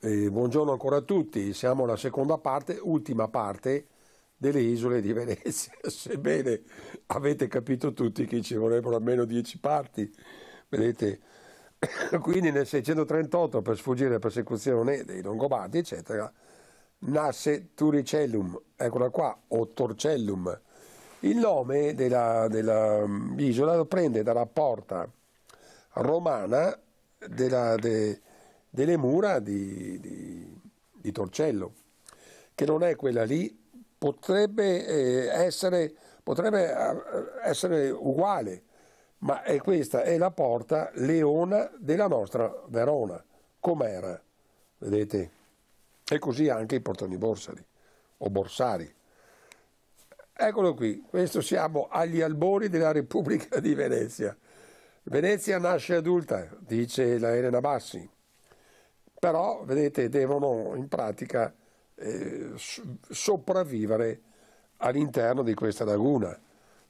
Eh, buongiorno ancora a tutti, siamo alla seconda parte, ultima parte delle isole di Venezia, sebbene avete capito tutti che ci vorrebbero almeno dieci parti, vedete, quindi nel 638 per sfuggire alla persecuzione dei Longobardi, eccetera, nasce Turicellum, eccola qua, o Torcellum. Il nome dell'isola mm, lo prende dalla porta romana della, de, delle mura di, di, di Torcello, che non è quella lì, potrebbe eh, essere, potrebbe eh, essere uguale, ma è questa è la porta leona della nostra Verona, com'era, vedete? E così anche i portoni borsari o borsari. Eccolo qui, questo siamo agli albori della Repubblica di Venezia. Venezia nasce adulta, dice la Elena Bassi però vedete devono in pratica eh, sopravvivere all'interno di questa laguna.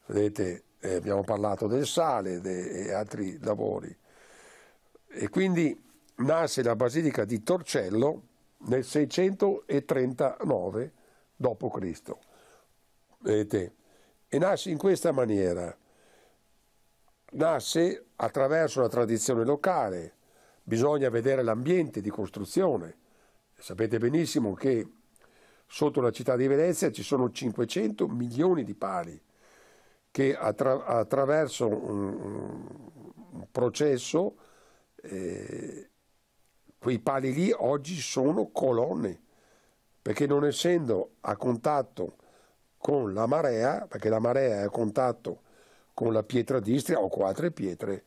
Vedete, eh, abbiamo parlato del sale e altri lavori. E quindi nasce la basilica di Torcello nel 639 d.C. Vedete? E nasce in questa maniera. Nasce attraverso la tradizione locale, bisogna vedere l'ambiente di costruzione. Sapete benissimo che sotto la città di Venezia ci sono 500 milioni di pali che attra attraverso un, un processo, eh, quei pali lì oggi sono colonne, perché non essendo a contatto con la marea, perché la marea è a contatto con la pietra d'Istria o con altre pietre,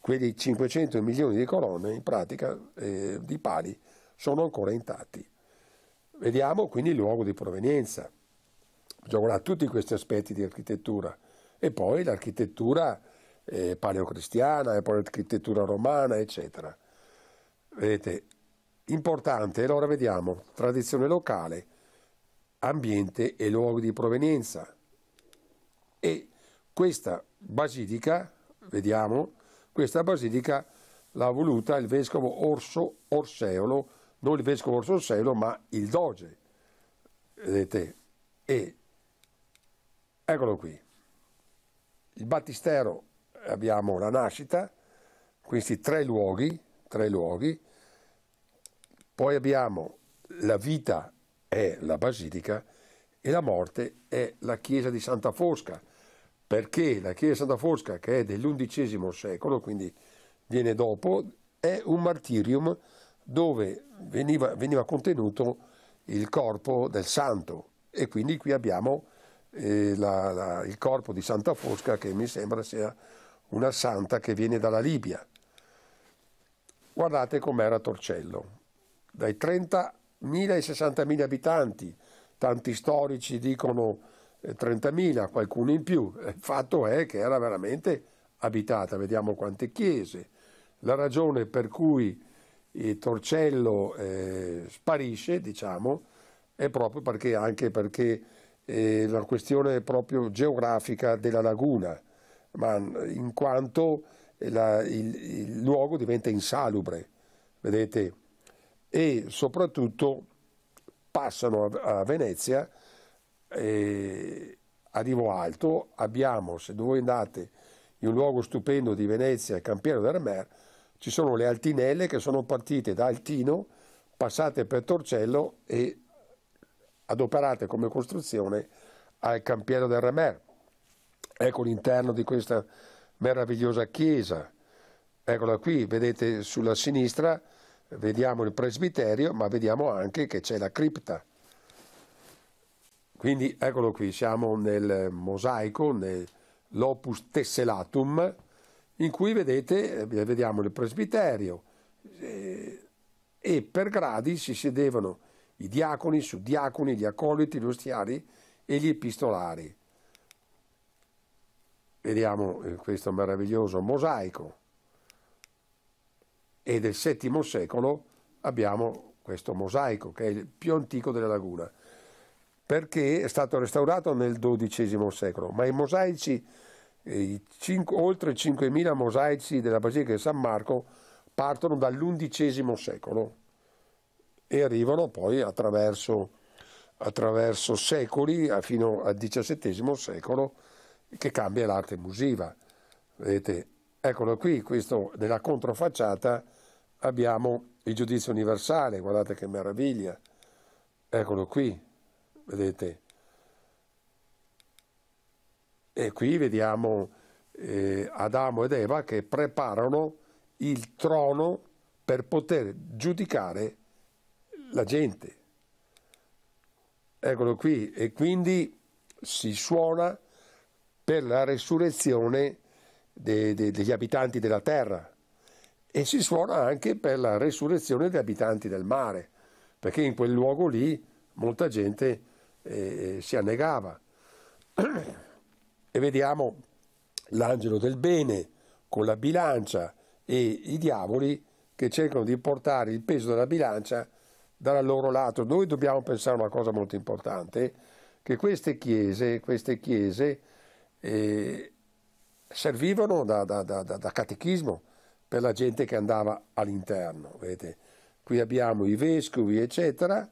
Quei 500 milioni di colonne in pratica eh, di pali sono ancora intatti. Vediamo quindi il luogo di provenienza. Bisogna guardare tutti questi aspetti di architettura e poi l'architettura eh, paleocristiana e poi l'architettura romana, eccetera. Vedete, importante, allora vediamo, tradizione locale, ambiente e luogo di provenienza. E questa basilica, vediamo, questa basilica l'ha voluta il vescovo Orso Orseolo, non il vescovo Orso Orseolo, ma il doge. Vedete? E eccolo qui. Il battistero abbiamo la nascita, questi tre luoghi, tre luoghi. Poi abbiamo la vita è la basilica e la morte è la chiesa di Santa Fosca, perché la chiesa di Santa Fosca, che è dell'undicesimo secolo, quindi viene dopo, è un martirium dove veniva, veniva contenuto il corpo del santo e quindi qui abbiamo eh, la, la, il corpo di Santa Fosca che mi sembra sia una santa che viene dalla Libia. Guardate com'era Torcello, dai 30.000 ai 60.000 abitanti, tanti storici dicono 30.000, eh, qualcuno in più. Eh, il fatto è che era veramente abitata, vediamo quante chiese. La ragione per cui Torcello eh, sparisce, diciamo, è proprio perché, anche perché eh, la questione proprio geografica della laguna, ma in quanto la, il, il luogo diventa insalubre, vedete, e soprattutto passano a, a Venezia eh, arrivo Alto abbiamo, se voi andate in un luogo stupendo di Venezia, il Campiero del Mer, ci sono le altinelle che sono partite da Altino, passate per Torcello e adoperate come costruzione al Campiero del Remer. Ecco l'interno di questa meravigliosa chiesa. Eccola qui, vedete sulla sinistra, vediamo il presbiterio, ma vediamo anche che c'è la cripta. Quindi eccolo qui, siamo nel mosaico, nell'opus tessellatum, in cui vedete, eh, vediamo il presbiterio eh, e per gradi si sedevano i diaconi, i suddiaconi, gli accoliti, gli ostiari e gli epistolari. Vediamo eh, questo meraviglioso mosaico e del VII secolo abbiamo questo mosaico che è il più antico della laguna perché è stato restaurato nel XII secolo, ma i mosaici, eh, i 5, oltre 5.000 mosaici della Basilica di San Marco partono dall'undicesimo secolo e arrivano poi attraverso, attraverso secoli fino al XVII secolo che cambia l'arte musiva. Vedete, eccolo qui, questo, nella controfacciata abbiamo il giudizio universale, guardate che meraviglia, eccolo qui, vedete? E qui vediamo eh, Adamo ed Eva che preparano il trono per poter giudicare la gente. Eccolo qui, e quindi si suona per la resurrezione de, de, degli abitanti della terra e si suona anche per la resurrezione degli abitanti del mare, perché in quel luogo lì molta gente eh, si annegava. e vediamo l'angelo del bene con la bilancia e i diavoli che cercano di portare il peso della bilancia dal loro lato. Noi dobbiamo pensare a una cosa molto importante, che queste chiese, queste chiese eh, servivano da, da, da, da, catechismo per la gente che andava all'interno. Vedete? Qui abbiamo i vescovi, eccetera,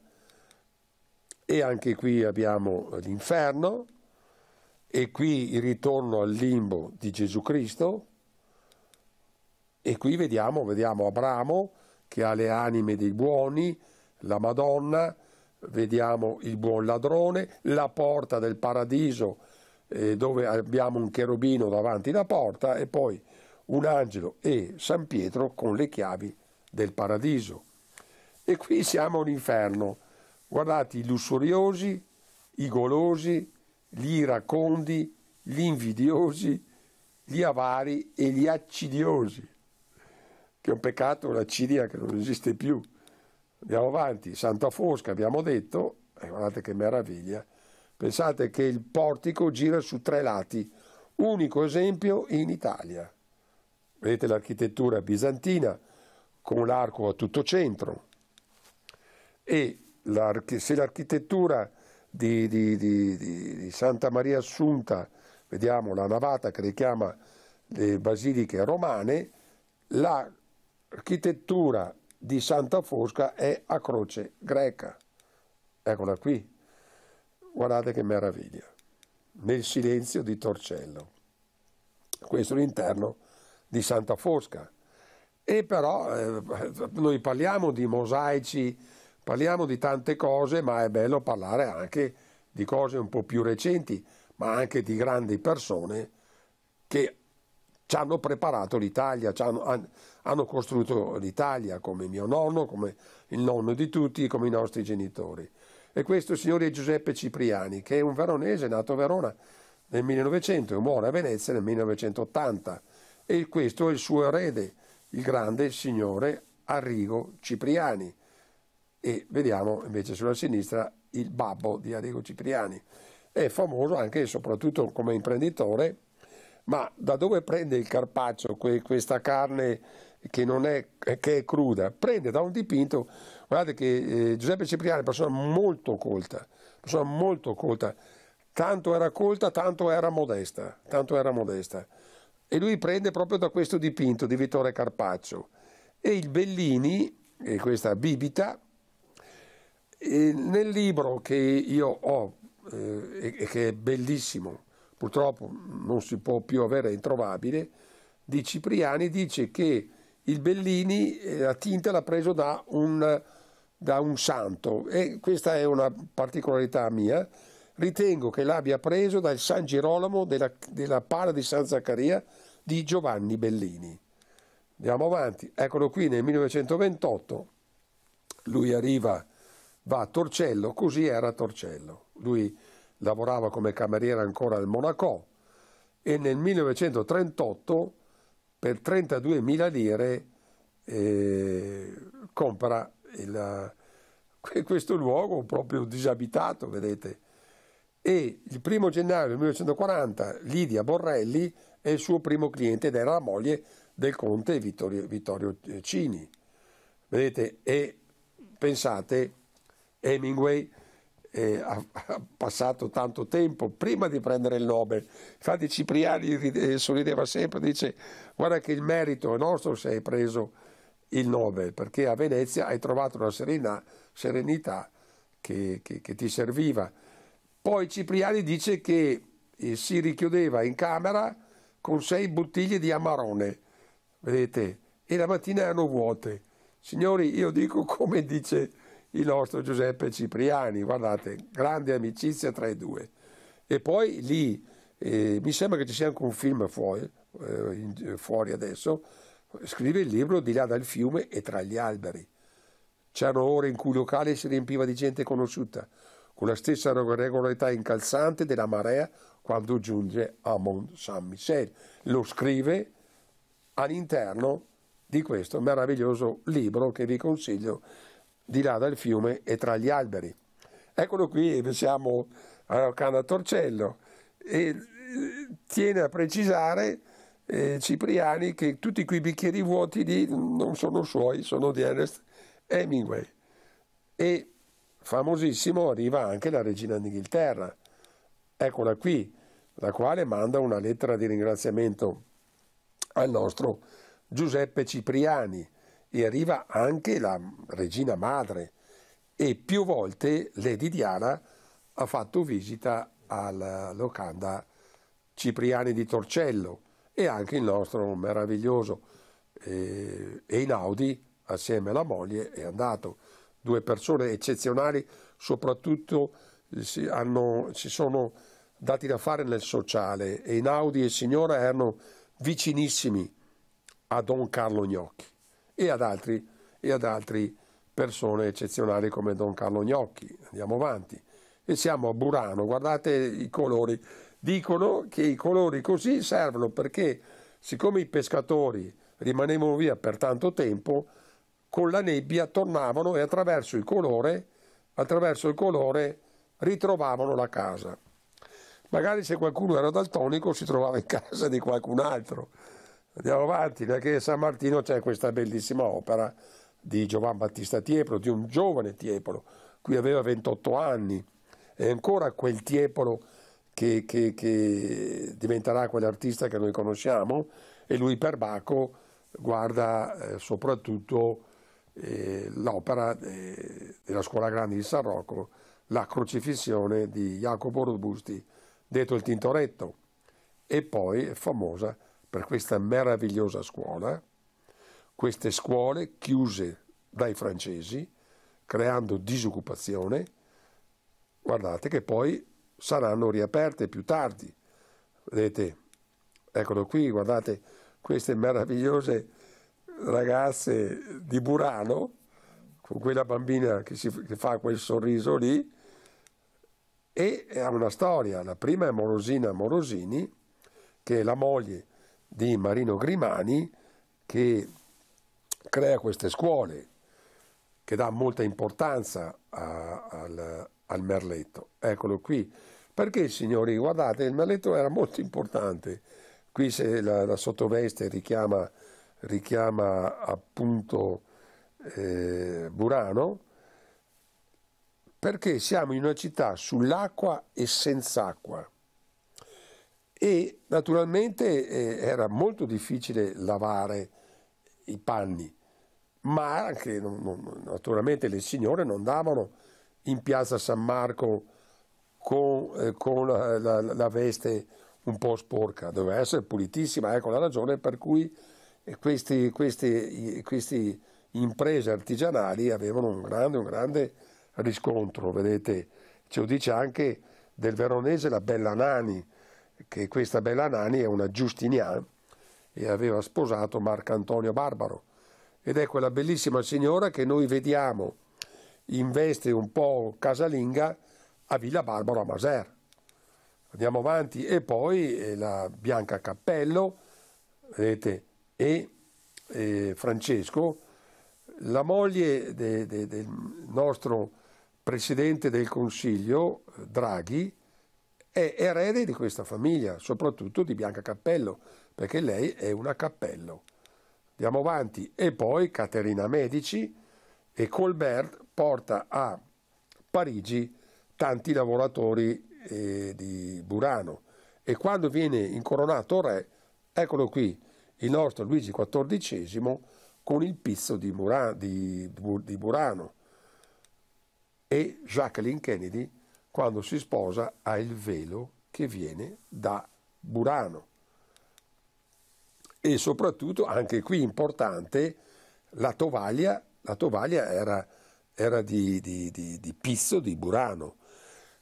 e anche qui abbiamo eh, l'inferno e qui il ritorno al limbo di Gesù Cristo e qui vediamo, vediamo Abramo che ha le anime dei buoni, la Madonna, vediamo il buon ladrone, la porta del paradiso eh, dove abbiamo un cherubino davanti la porta e poi un angelo e San Pietro con le chiavi del paradiso. E qui siamo all'inferno Guardate i lussuriosi, i golosi, gli iracondi, gli invidiosi, gli avari e gli accidiosi, che è un peccato, l'accidia che non esiste più. Andiamo avanti, Santa Fosca abbiamo detto, e guardate che meraviglia, pensate che il portico gira su tre lati, unico esempio in Italia. Vedete l'architettura bizantina con l'arco a tutto centro e se l'architettura di, di, di, di, Santa Maria Assunta, vediamo la navata che richiama le basiliche romane, l'architettura di Santa Fosca è a croce greca. Eccola qui, guardate che meraviglia, nel silenzio di Torcello. Questo è l'interno di Santa Fosca. E però eh, noi parliamo di mosaici, Parliamo di tante cose, ma è bello parlare anche di cose un po' più recenti, ma anche di grandi persone che ci hanno preparato l'Italia, hanno, hanno, costruito l'Italia come mio nonno, come il nonno di tutti, come i nostri genitori. E questo signore è Giuseppe Cipriani, che è un veronese nato a Verona nel 1900 e muore a Venezia nel 1980. E questo è il suo erede, il grande signore Arrigo Cipriani e vediamo invece sulla sinistra il babbo di Arrigo Cipriani. È famoso anche e soprattutto come imprenditore, ma da dove prende il carpaccio, que, questa carne che, è, che, è, cruda? Prende da un dipinto, guardate che eh, Giuseppe Cipriani è una persona molto colta, persona molto colta, tanto era colta, tanto era modesta, tanto era modesta. E lui prende proprio da questo dipinto di Vittore Carpaccio. E il Bellini, e questa bibita, e nel libro che io ho eh, e che è bellissimo, purtroppo non si può più avere, è introvabile, di Cipriani dice che il Bellini eh, la tinta l'ha preso da un, da un santo e questa è una particolarità mia, ritengo che l'abbia preso dal San Girolamo della, della pala di San Zaccaria di Giovanni Bellini. Andiamo avanti, eccolo qui nel 1928, lui arriva va a Torcello, così era Torcello. Lui lavorava come cameriere ancora al Monaco e nel 1938 per 32.000 lire eh, compra il, questo luogo proprio disabitato, vedete. E il primo gennaio del 1940 Lidia Borrelli è il suo primo cliente ed era la moglie del conte Vittorio, Vittorio Cini. Vedete, e pensate Hemingway eh, ha, ha, passato tanto tempo prima di prendere il Nobel. Infatti Cipriani ride, eh, sorrideva sempre, dice guarda che il merito è nostro se hai preso il Nobel, perché a Venezia hai trovato una serenità, serenità che, che, che, ti serviva. Poi Cipriani dice che eh, si richiudeva in camera con sei bottiglie di amarone, vedete, e la mattina erano vuote. Signori, io dico come dice il nostro Giuseppe Cipriani, guardate, grande amicizia tra i due. E poi lì, eh, mi sembra che ci sia anche un film fuori, eh, in, fuori adesso, scrive il libro Di là dal fiume e tra gli alberi. C'erano ore in cui il locale si riempiva di gente conosciuta, con la stessa regolarità incalzante della marea quando giunge a Mont Saint-Michel. Lo scrive all'interno di questo meraviglioso libro che vi consiglio di là dal fiume e tra gli alberi. Eccolo qui, siamo a Cana Torcello e eh, tiene a precisare eh, Cipriani che tutti quei bicchieri vuoti lì non sono suoi, sono di Ernest Hemingway. E famosissimo arriva anche la regina d'Inghilterra, eccola qui, la quale manda una lettera di ringraziamento al nostro Giuseppe Cipriani e arriva anche la regina madre e più volte Lady Diana ha fatto visita alla locanda Cipriani di Torcello e anche il nostro meraviglioso eh, Einaudi assieme alla moglie è andato. Due persone eccezionali, soprattutto eh, si, hanno, si sono dati da fare nel sociale. Einaudi e signora erano vicinissimi a Don Carlo Gnocchi e ad altri, e ad altri persone eccezionali come Don Carlo Gnocchi. Andiamo avanti. E siamo a Burano, guardate i colori. Dicono che i colori così servono perché siccome i pescatori rimanevano via per tanto tempo, con la nebbia tornavano e attraverso il colore, attraverso il colore ritrovavano la casa. Magari se qualcuno era daltonico si trovava in casa di qualcun altro. Andiamo avanti, perché a San Martino c'è questa bellissima opera di Giovan Battista Tiepolo, di un giovane Tiepolo, qui aveva 28 anni, è ancora quel Tiepolo che, che, che diventerà quell'artista che noi conosciamo e lui per Baco guarda eh, soprattutto eh, l'opera eh, della Scuola Grande di San Rocco, la crocifissione di Jacopo Robusti, detto il Tintoretto, e poi è famosa per questa meravigliosa scuola, queste scuole chiuse dai francesi, creando disoccupazione, guardate che poi saranno riaperte più tardi. Vedete, eccolo qui, guardate queste meravigliose ragazze di Burano, con quella bambina che, si, che fa quel sorriso lì, e ha una storia. La prima è Morosina Morosini, che è la moglie di Marino Grimani che crea queste scuole, che dà molta importanza a, al, al merletto. Eccolo qui. Perché, signori, guardate, il merletto era molto importante. Qui se la, la sottoveste richiama, richiama appunto eh, Burano, perché siamo in una città sull'acqua e senza acqua e naturalmente eh, era molto difficile lavare i panni, ma anche non, non, naturalmente le signore non andavano in piazza San Marco con, eh, con la, la, la, veste un po' sporca, doveva essere pulitissima, ecco la ragione per cui eh, queste imprese artigianali avevano un grande, un grande riscontro, vedete, ce lo dice anche del veronese la Bella Nani, che questa Bella Nani è una Giustinian e aveva sposato Marco Antonio Barbaro ed è quella bellissima signora che noi vediamo in veste un po' casalinga a Villa Barbaro a Maser. Andiamo avanti e poi eh, la Bianca Cappello, vedete, e, e eh, Francesco, la moglie de, de, del nostro presidente del Consiglio, eh, Draghi, è erede di questa famiglia, soprattutto di Bianca Cappello, perché lei è una Cappello. Andiamo avanti. E poi Caterina Medici e Colbert porta a Parigi tanti lavoratori eh, di Burano e quando viene incoronato re, eccolo qui, il nostro Luigi XIV con il pizzo di, Murano, di, di Burano e Jacqueline Kennedy quando si sposa ha il velo che viene da Burano. E soprattutto, anche qui importante, la tovaglia, la tovaglia era, era di, di, di, di Pizzo, di Burano,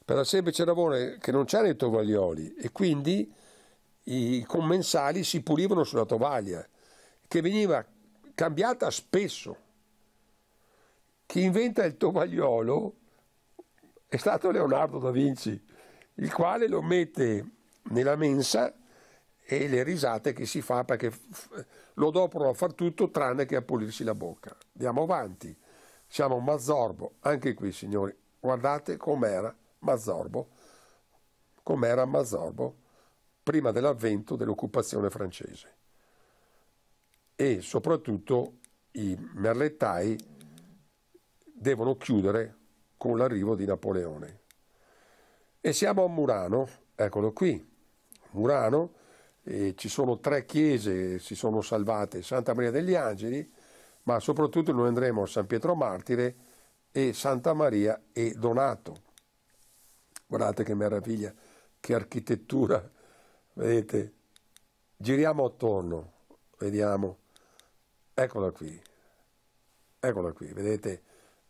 per la semplice ragione che non c'erano i tovaglioli e quindi i commensali si pulivano sulla tovaglia, che veniva cambiata spesso. Chi inventa il tovagliolo è stato Leonardo da Vinci, il quale lo mette nella mensa e le risate che si fa perché lo dopono a far tutto tranne che a pulirsi la bocca. Andiamo avanti, siamo Mazzorbo, anche qui signori, guardate com'era Mazzorbo, com'era Mazzorbo prima dell'avvento dell'occupazione francese e soprattutto i merlettai devono chiudere con l'arrivo di Napoleone. E siamo a Murano, eccolo qui, Murano, e ci sono tre chiese, che si sono salvate Santa Maria degli Angeli, ma soprattutto noi andremo a San Pietro Martire e Santa Maria e Donato. Guardate che meraviglia, che architettura, vedete? Giriamo attorno, vediamo, eccola qui, eccola qui, vedete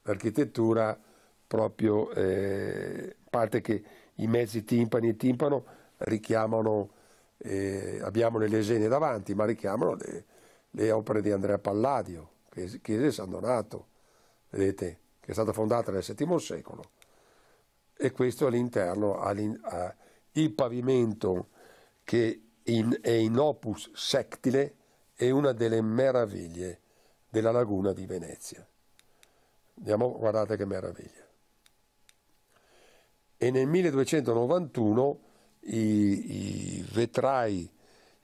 l'architettura proprio eh, parte che i mezzi timpani e timpano richiamano, eh, abbiamo le lesene davanti, ma richiamano le, le opere di Andrea Palladio, chiesa di San Donato, vedete, che è stata fondata nel VII secolo. E questo all'interno, all all il pavimento che in, è in opus sectile è una delle meraviglie della laguna di Venezia. Andiamo, guardate che meraviglia e nel 1291 i, i vetrai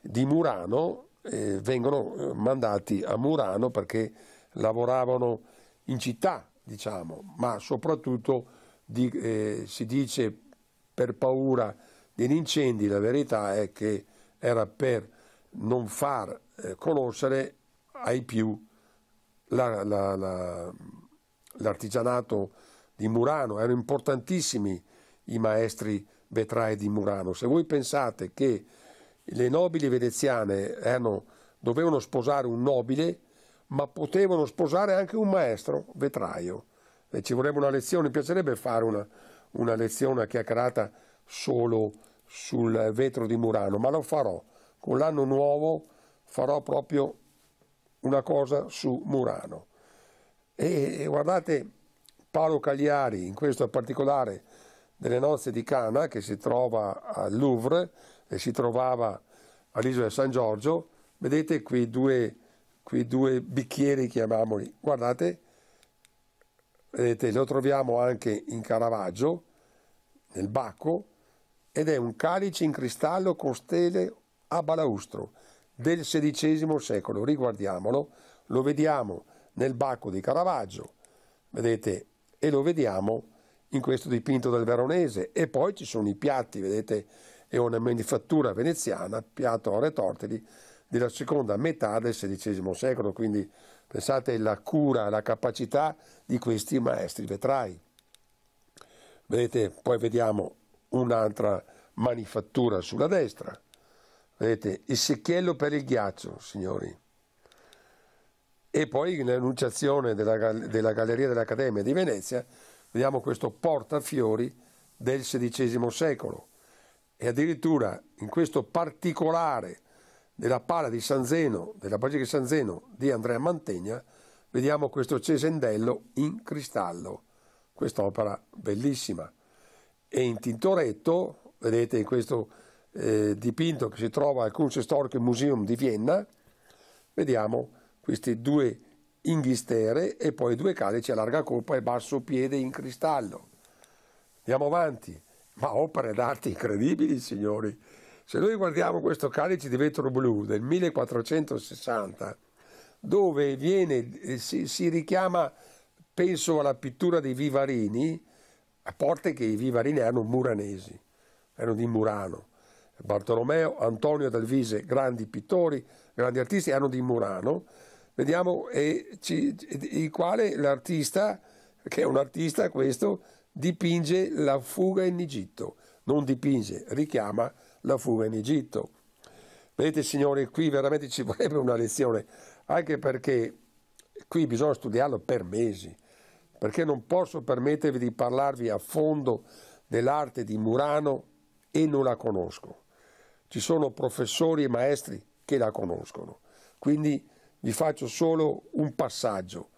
di Murano eh, vengono eh, mandati a Murano perché lavoravano in città, diciamo, ma soprattutto di, eh, si dice per paura degli incendi, la verità è che era per non far eh, conoscere ai più la, la, la, l'artigianato di Murano, erano importantissimi i maestri vetrai di Murano. Se voi pensate che le nobili veneziane erano, dovevano sposare un nobile, ma potevano sposare anche un maestro vetraio. E ci vorrebbe una lezione, mi piacerebbe fare una, una lezione, una chiacchierata solo sul vetro di Murano, ma lo farò. Con l'anno nuovo farò proprio una cosa su Murano. E, e guardate, Paolo Cagliari, in questo particolare, delle nozze di Cana che si trova al Louvre e si trovava all'isola di San Giorgio, vedete qui due, quei due bicchieri, chiamiamoli, guardate, vedete, lo troviamo anche in Caravaggio, nel Bacco, ed è un calice in cristallo con stele a balaustro del XVI secolo, riguardiamolo, lo vediamo nel Bacco di Caravaggio, vedete, e lo vediamo in questo dipinto del Veronese e poi ci sono i piatti, vedete è una manifattura veneziana, piatto Ore Tortili, della seconda metà del XVI secolo, quindi pensate alla cura, alla capacità di questi maestri vetrai. Vedete, poi vediamo un'altra manifattura sulla destra, vedete il secchiello per il ghiaccio, signori. E poi l'annunciazione della, della Galleria dell'Accademia di Venezia Vediamo questo portafiori del XVI secolo e addirittura in questo particolare della pala di San Zeno, della Basilica di San Zeno di Andrea Mantegna, vediamo questo cesendello in cristallo, quest'opera bellissima. E in Tintoretto, vedete in questo eh, dipinto che si trova al Kunsthistoric Museum di Vienna, vediamo questi due inghistere e poi due calici a larga coppa e basso piede in cristallo. Andiamo avanti, ma opere d'arte incredibili, signori. Se noi guardiamo questo calice di vetro blu del 1460, dove viene, eh, si, si richiama, penso alla pittura dei Vivarini, a parte che i Vivarini erano muranesi, erano di Murano. Bartolomeo, Antonio Dalvise, grandi pittori, grandi artisti, erano di Murano Vediamo, eh, ci, il quale l'artista, che è un artista questo, dipinge la fuga in Egitto, non dipinge, richiama la fuga in Egitto. Vedete signori, qui veramente ci vorrebbe una lezione, anche perché qui bisogna studiarlo per mesi, perché non posso permettervi di parlarvi a fondo dell'arte di Murano e non la conosco. Ci sono professori e maestri che la conoscono, quindi vi faccio solo un passaggio.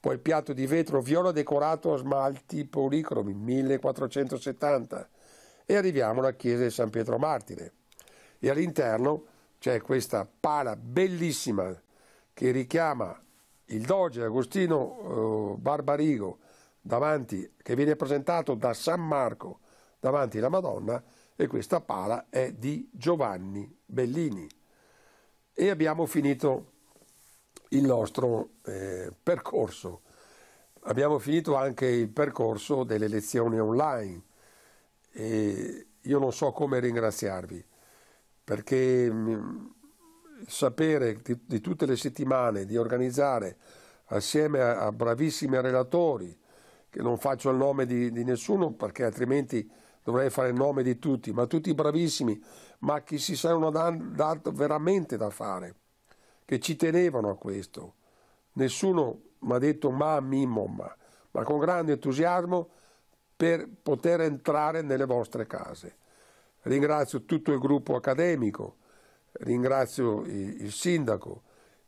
Poi il piatto di vetro viola decorato a smalti policromi 1470 e arriviamo alla chiesa di San Pietro Martire e all'interno c'è questa pala bellissima che richiama il doge Agostino eh, Barbarigo davanti, che viene presentato da San Marco davanti alla Madonna e questa pala è di Giovanni Bellini. E abbiamo finito il nostro eh, percorso. Abbiamo finito anche il percorso delle lezioni online e io non so come ringraziarvi perché mh, mm, sapere di, di, tutte le settimane di organizzare assieme a, a bravissimi relatori, che non faccio il nome di, di nessuno perché altrimenti dovrei fare il nome di tutti, ma tutti bravissimi, ma che si sono dato veramente da fare che ci tenevano a questo. Nessuno mi ha detto ma mi momma, ma con grande entusiasmo per poter entrare nelle vostre case. Ringrazio tutto il gruppo accademico, ringrazio il sindaco,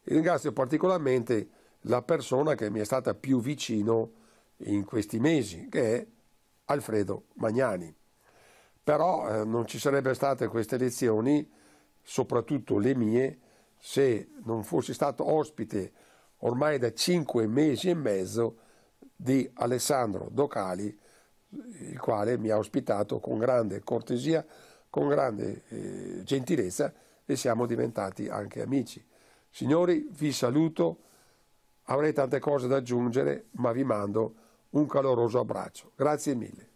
ringrazio particolarmente la persona che mi è stata più vicino in questi mesi, che è Alfredo Magnani. Però eh, non ci sarebbero state queste lezioni, soprattutto le mie, se non fossi stato ospite ormai da cinque mesi e mezzo di Alessandro Docali, il quale mi ha ospitato con grande cortesia, con grande eh, gentilezza e siamo diventati anche amici. Signori, vi saluto, avrei tante cose da aggiungere, ma vi mando un caloroso abbraccio. Grazie mille.